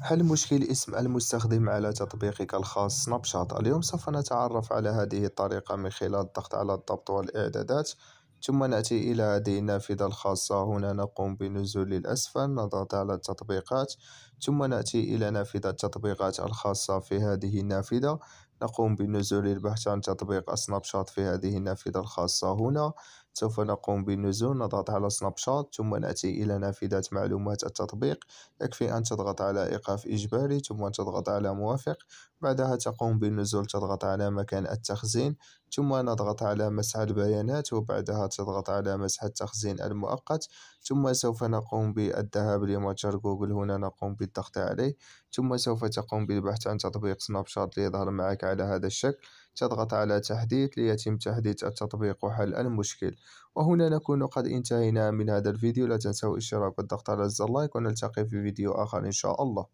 حل مشكل اسم المستخدم على تطبيقك الخاص سناب شات اليوم سوف نتعرف على هذه الطريقة من خلال الضغط على الضبط والإعدادات ثم نأتي إلى هذه النافذة الخاصة هنا نقوم بنزول للأسفل نضغط على التطبيقات ثم نأتي إلى نافذة التطبيقات الخاصة في هذه النافذة نقوم بنزول البحث عن تطبيق سناب شات في هذه النافذة الخاصة هنا سوف نقوم بالنزول نضغط على سناب شات ثم نأتي إلى نافذة معلومات التطبيق يكفي أن تضغط على إيقاف إجباري ثم تضغط على موافق بعدها تقوم بالنزول تضغط على مكان التخزين ثم نضغط على مسح البيانات وبعدها تضغط على مسح التخزين المؤقت ثم سوف نقوم بالذهاب لمتجر جوجل هنا نقوم بالضغط عليه ثم سوف تقوم بالبحث عن تطبيق سناب شات ليظهر معك على هذا الشكل تضغط على تحديث ليتم تحديث التطبيق وحل المشكل وهنا نكون قد انتهينا من هذا الفيديو لا تنسوا الاشتراك والضغط على زر لايك ونلتقي في فيديو آخر إن شاء الله